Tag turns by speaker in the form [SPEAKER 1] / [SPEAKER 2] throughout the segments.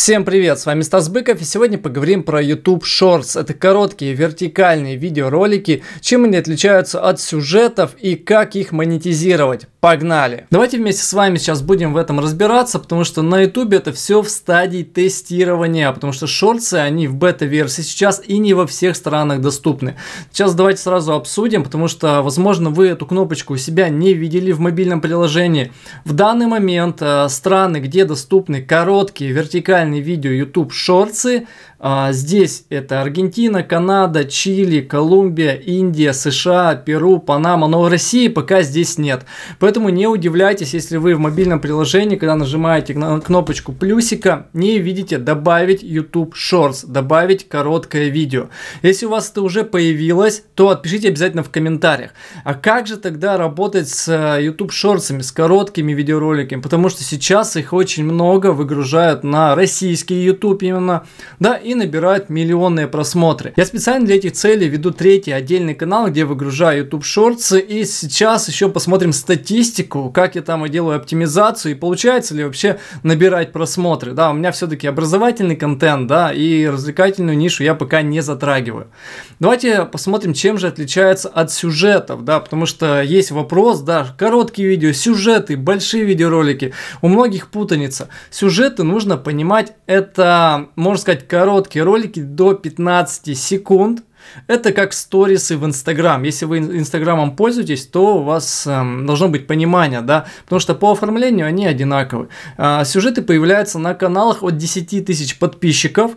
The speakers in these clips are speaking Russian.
[SPEAKER 1] Всем привет, с вами Стас Быков и сегодня поговорим про YouTube Shorts. Это короткие вертикальные видеоролики, чем они отличаются от сюжетов и как их монетизировать. Погнали! Давайте вместе с вами сейчас будем в этом разбираться, потому что на YouTube это все в стадии тестирования, потому что шорты они в бета-версии сейчас и не во всех странах доступны. Сейчас давайте сразу обсудим, потому что, возможно, вы эту кнопочку у себя не видели в мобильном приложении. В данный момент э, страны, где доступны короткие вертикальные музыкальные видео YouTube шорцы. А, здесь это Аргентина, Канада, Чили, Колумбия, Индия, США, Перу, Панама, но в России пока здесь нет. Поэтому не удивляйтесь, если вы в мобильном приложении, когда нажимаете на кнопочку плюсика, не видите добавить YouTube Shorts, добавить короткое видео. Если у вас это уже появилось, то отпишите обязательно в комментариях. А как же тогда работать с э, YouTube шорцами, с короткими видеороликами? Потому что сейчас их очень много выгружают на Россию российский YouTube именно, да, и набирают миллионные просмотры. Я специально для этих целей веду третий отдельный канал, где выгружаю YouTube Shorts, и сейчас еще посмотрим статистику, как я там и делаю оптимизацию, и получается ли вообще набирать просмотры, да, у меня все-таки образовательный контент, да, и развлекательную нишу я пока не затрагиваю. Давайте посмотрим, чем же отличается от сюжетов, да, потому что есть вопрос, да, короткие видео, сюжеты, большие видеоролики, у многих путаница. Сюжеты нужно понимать снимать. Это, можно сказать, короткие ролики до 15 секунд. Это как сторисы в Инстаграм. Если вы Инстаграмом пользуетесь, то у вас эм, должно быть понимание, да, потому что по оформлению они одинаковы. Э, сюжеты появляются на каналах от 10 тысяч подписчиков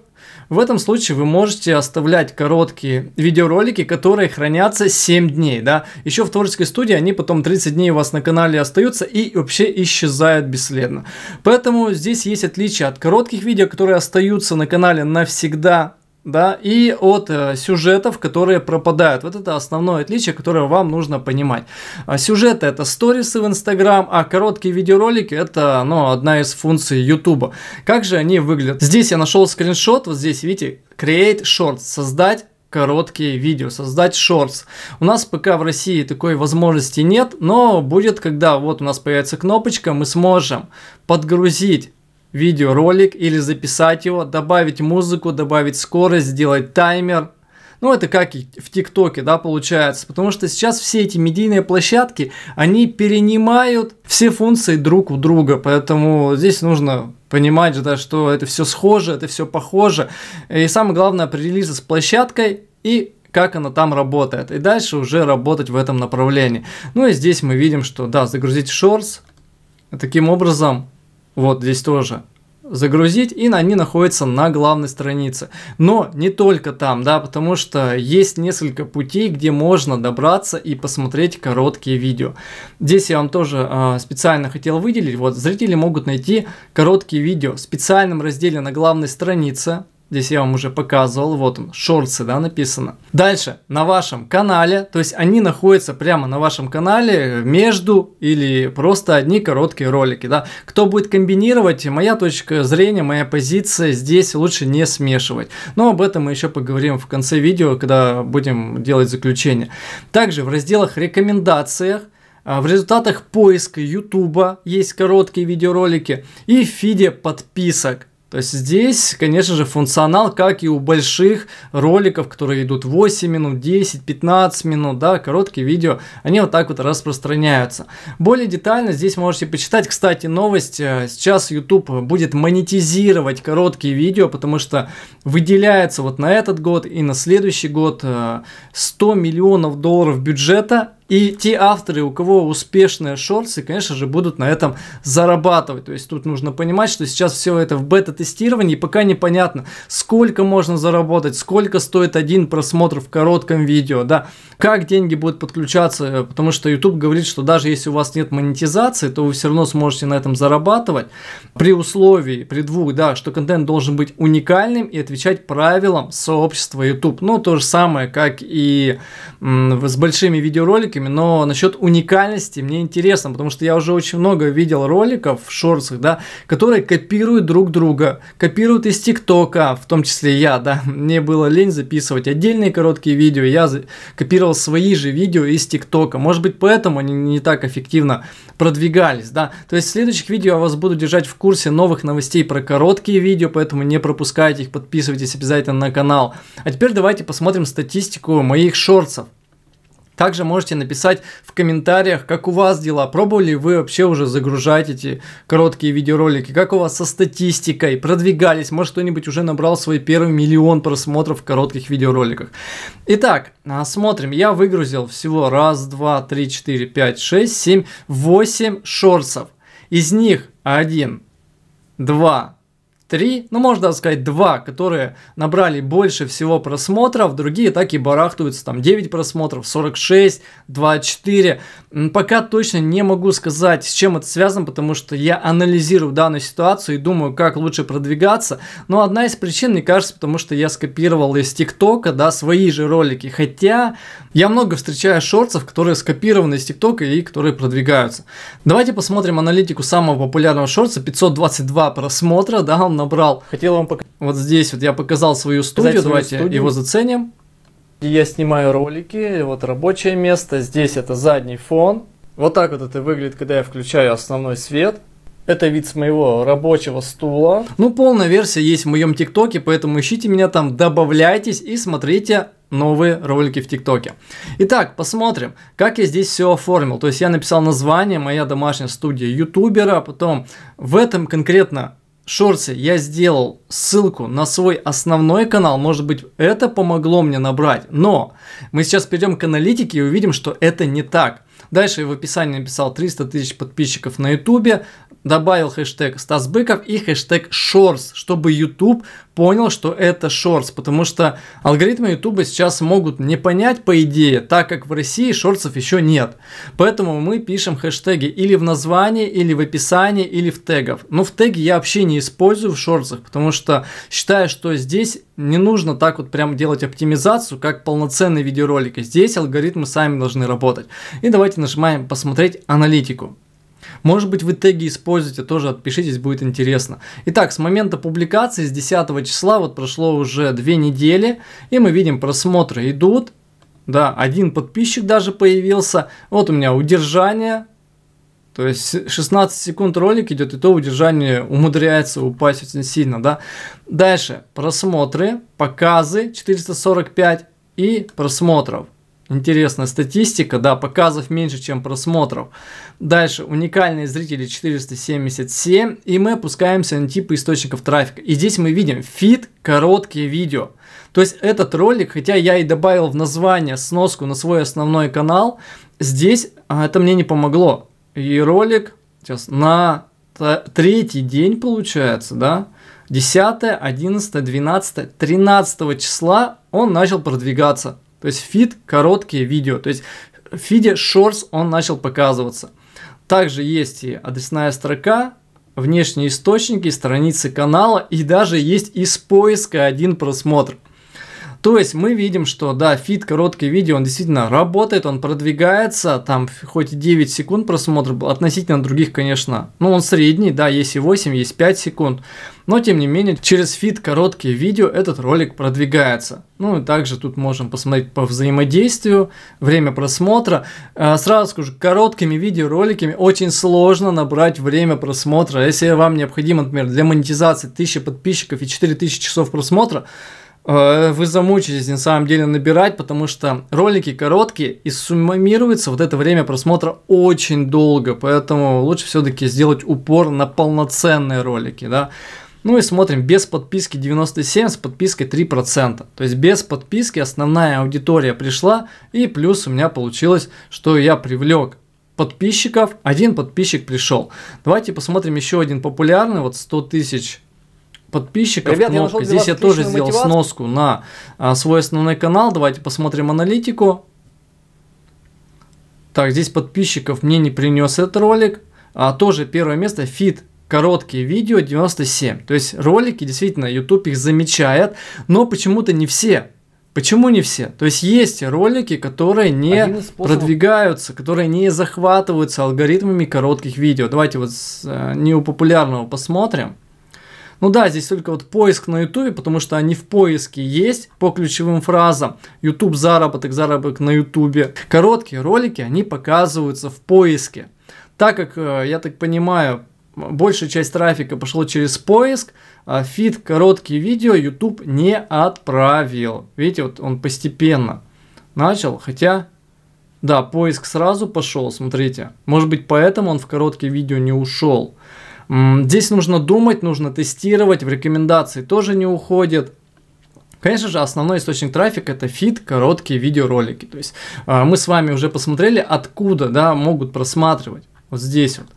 [SPEAKER 1] в этом случае вы можете оставлять короткие видеоролики, которые хранятся 7 дней. Да? Еще в творческой студии они потом 30 дней у вас на канале остаются и вообще исчезают бесследно. Поэтому здесь есть отличие от коротких видео, которые остаются на канале навсегда да, и от э, сюжетов, которые пропадают. Вот это основное отличие, которое вам нужно понимать. А сюжеты это сторисы в Инстаграм, а короткие видеоролики это, ну, одна из функций Ютуба. Как же они выглядят? Здесь я нашел скриншот, вот здесь, видите, Create Shorts, создать короткие видео, создать шортс. У нас пока в России такой возможности нет, но будет, когда вот у нас появится кнопочка, мы сможем подгрузить видеоролик или записать его, добавить музыку, добавить скорость, сделать таймер. Ну, это как и в ТикТоке, да, получается. Потому что сейчас все эти медийные площадки, они перенимают все функции друг у друга. Поэтому здесь нужно понимать же, да, что это все схоже, это все похоже. И самое главное, определиться с площадкой и как она там работает. И дальше уже работать в этом направлении. Ну и здесь мы видим, что да, загрузить шорс. Таким образом, вот здесь тоже загрузить, и они находятся на главной странице. Но не только там, да, потому что есть несколько путей, где можно добраться и посмотреть короткие видео. Здесь я вам тоже э, специально хотел выделить, вот зрители могут найти короткие видео в специальном разделе на главной странице, Здесь я вам уже показывал, вот он, шорты, да, написано. Дальше, на вашем канале, то есть они находятся прямо на вашем канале между или просто одни короткие ролики, да. Кто будет комбинировать, моя точка зрения, моя позиция здесь лучше не смешивать. Но об этом мы еще поговорим в конце видео, когда будем делать заключение. Также в разделах рекомендациях а, в результатах поиска YouTube есть короткие видеоролики и в фиде подписок. То есть здесь, конечно же, функционал, как и у больших роликов, которые идут 8 минут, 10, 15 минут, да, короткие видео, они вот так вот распространяются. Более детально здесь можете почитать, кстати, новость, э, сейчас YouTube будет монетизировать короткие видео, потому что выделяется вот на этот год и на следующий год 100 э, миллионов долларов бюджета и те авторы, у кого успешные шорсы, конечно же, будут на этом зарабатывать. То есть тут нужно понимать, что сейчас все это в бета-тестировании, пока непонятно, сколько можно заработать, сколько стоит один просмотр в коротком видео, да, как деньги будут подключаться, э, потому что YouTube говорит, что даже если у вас нет монетизации, то вы все равно сможете на этом зарабатывать при условии, при двух, да, что контент должен быть уникальным и отвечать правилам сообщества YouTube. Ну, то же самое, как и с большими видеороликами, роликами, но насчет уникальности мне интересно, потому что я уже очень много видел роликов в шорсах, да, которые копируют друг друга, копируют из ТикТока, в том числе я, да, мне было лень записывать отдельные короткие видео, я копировал свои же видео из ТикТока, может быть поэтому они не так эффективно продвигались, да, то есть в следующих видео я вас буду держать в курсе новых новостей про короткие видео, поэтому не пропускайте их, подписывайтесь обязательно на канал. А теперь давайте посмотрим статистику моих шорцев. Также можете написать в комментариях, как у вас дела, пробовали вы вообще уже загружать эти короткие видеоролики, как у вас со статистикой, продвигались, может кто-нибудь уже набрал свой первый миллион просмотров в коротких видеороликах. Итак, а, смотрим, я выгрузил всего раз, два, три, четыре, пять, шесть, семь, восемь шорсов. Из них один, два три, ну можно сказать два, которые набрали больше всего просмотров, другие так и барахтуются там 9 просмотров, 46, 24. Пока точно не могу сказать, с чем это связано, потому что я анализирую данную ситуацию и думаю, как лучше продвигаться. Но одна из причин, мне кажется, потому что я скопировал из ТикТока, да, свои же ролики. Хотя я много встречаю шорцев, которые скопированы из ТикТока и которые продвигаются. Давайте посмотрим аналитику самого популярного шорца, 522 просмотра, да, он набрал. Хотел вам показать. Вот здесь вот я показал свою студию, показать давайте студию. его заценим. Я снимаю ролики, вот рабочее место, здесь это задний фон. Вот так вот это выглядит, когда я включаю основной свет. Это вид с моего рабочего стула. Ну, полная версия есть в моем ТикТоке, поэтому ищите меня там, добавляйтесь и смотрите новые ролики в ТикТоке. Итак, посмотрим, как я здесь все оформил. То есть я написал название, моя домашняя студия ютубера, потом в этом конкретно шорте я сделал ссылку на свой основной канал, может быть это помогло мне набрать, но мы сейчас перейдем к аналитике и увидим, что это не так. Дальше я в описании написал 300 тысяч подписчиков на ютубе, добавил хэштег Стас Быков и хэштег Shorts, чтобы YouTube понял, что это Shorts, потому что алгоритмы YouTube сейчас могут не понять, по идее, так как в России шорцев еще нет. Поэтому мы пишем хэштеги или в названии, или в описании, или в тегах. Но в теги я вообще не использую в шорцах, потому что считаю, что здесь не нужно так вот прям делать оптимизацию, как полноценный видеоролик. Здесь алгоритмы сами должны работать. И давайте нажимаем посмотреть аналитику. Может быть вы теги используете, тоже отпишитесь, будет интересно. Итак, с момента публикации, с 10 числа, вот прошло уже 2 недели, и мы видим просмотры идут. Да, один подписчик даже появился. Вот у меня удержание, то есть 16 секунд ролик идет, и то удержание умудряется упасть очень сильно, да. Дальше просмотры, показы 445 и просмотров Интересная статистика, да, показов меньше, чем просмотров. Дальше, уникальные зрители 477, и мы опускаемся на типы источников трафика. И здесь мы видим фид, короткие видео. То есть этот ролик, хотя я и добавил в название сноску на свой основной канал, здесь а, это мне не помогло. И ролик сейчас на третий день получается, да, 10, 11, 12, 13 числа он начал продвигаться. То есть фид – короткие видео. То есть в фиде Shorts он начал показываться. Также есть и адресная строка, внешние источники, страницы канала и даже есть из поиска один просмотр. То есть мы видим, что да, фит, короткое видео, он действительно работает, он продвигается, там хоть 9 секунд просмотр был, относительно других, конечно, ну он средний, да, есть и 8, есть 5 секунд, но тем не менее, через фит короткие видео этот ролик продвигается. Ну и также тут можем посмотреть по взаимодействию, время просмотра. Э, сразу скажу, короткими видеороликами очень сложно набрать время просмотра. Если вам необходимо, например, для монетизации 1000 подписчиков и 4000 часов просмотра, Э, вы замучитесь на самом деле набирать, потому что ролики короткие и суммируется вот это время просмотра очень долго, поэтому лучше все-таки сделать упор на полноценные ролики, да. Ну и смотрим, без подписки 97, с подпиской 3%. То есть без подписки основная аудитория пришла, и плюс у меня получилось, что я привлек подписчиков, один подписчик пришел. Давайте посмотрим еще один популярный, вот 100 тысяч подписчиков Ребят, кнопка. Я Здесь я тоже сделал мотивацию. сноску на а, свой основной канал. Давайте посмотрим аналитику. Так, здесь подписчиков мне не принес этот ролик. А, тоже первое место фит короткие видео 97. То есть ролики действительно YouTube их замечает, но почему-то не все. Почему не все? То есть есть ролики, которые не способов... продвигаются, которые не захватываются алгоритмами коротких видео. Давайте вот с э, неупопулярного посмотрим. Ну да, здесь только вот поиск на YouTube, потому что они в поиске есть по ключевым фразам. YouTube заработок, заработок на YouTube. Короткие ролики, они показываются в поиске. Так как, э, я так понимаю, большая часть трафика пошло через поиск, а фид короткие видео YouTube не отправил. Видите, вот он постепенно начал, хотя, да, поиск сразу пошел, смотрите. Может быть, поэтому он в короткие видео не ушел. Здесь нужно думать, нужно тестировать, в рекомендации тоже не уходит. Конечно же, основной источник трафика это фид, короткие видеоролики. То есть а, мы с вами уже посмотрели, откуда да, могут просматривать. Вот здесь вот.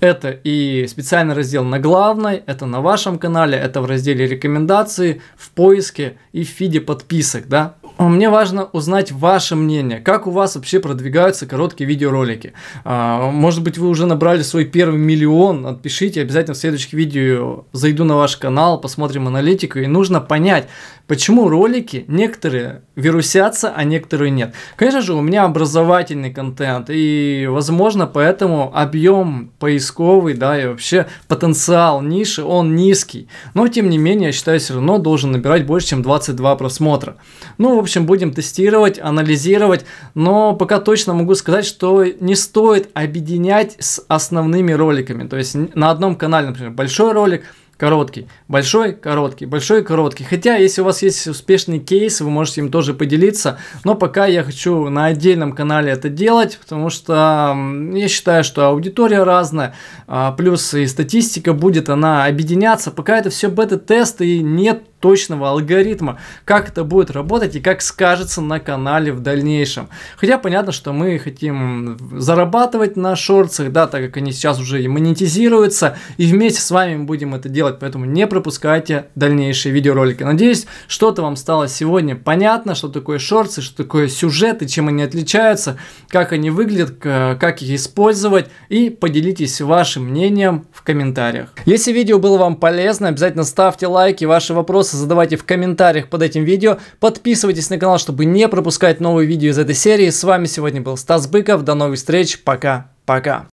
[SPEAKER 1] Это и специальный раздел на главной, это на вашем канале, это в разделе рекомендации, в поиске и в фиде подписок, да. Э, мне важно узнать ваше мнение, как у вас вообще продвигаются короткие видеоролики. А, может быть, вы уже набрали свой первый миллион, отпишите, обязательно в следующих видео зайду на ваш канал, посмотрим аналитику, и нужно понять, почему ролики некоторые вирусятся, а некоторые нет. Конечно же, у меня образовательный контент, и, возможно, поэтому объем поисковый, да, и вообще потенциал ниши, он низкий. Но, тем не менее, я считаю, все равно должен набирать больше, чем 22 просмотра. Ну, в общем, общем, будем тестировать, анализировать, но пока точно могу сказать, что не стоит объединять с основными роликами. То есть на одном канале, например, большой ролик, короткий, большой, короткий, большой, короткий. Хотя, если у вас есть успешный кейс, вы можете им тоже поделиться, но пока я хочу на отдельном канале это делать, потому что я считаю, что аудитория разная, а, плюс и статистика будет, она объединяться, пока это все бета-тест и нет точного алгоритма, как это будет работать и как скажется на канале в дальнейшем. Хотя понятно, что мы хотим зарабатывать на шорцах, да, так как они сейчас уже и монетизируются, и вместе с вами мы будем это делать, поэтому не пропускайте дальнейшие видеоролики. Надеюсь, что-то вам стало сегодня понятно, что такое шорцы, что такое сюжеты, чем они отличаются, как они выглядят, как их использовать, и поделитесь вашим мнением в комментариях. Если видео было вам полезно, обязательно ставьте лайки, ваши вопросы вопросы задавайте в комментариях под этим видео. Подписывайтесь на канал, чтобы не пропускать новые видео из этой серии. С вами сегодня был Стас Быков. До новых встреч. Пока-пока.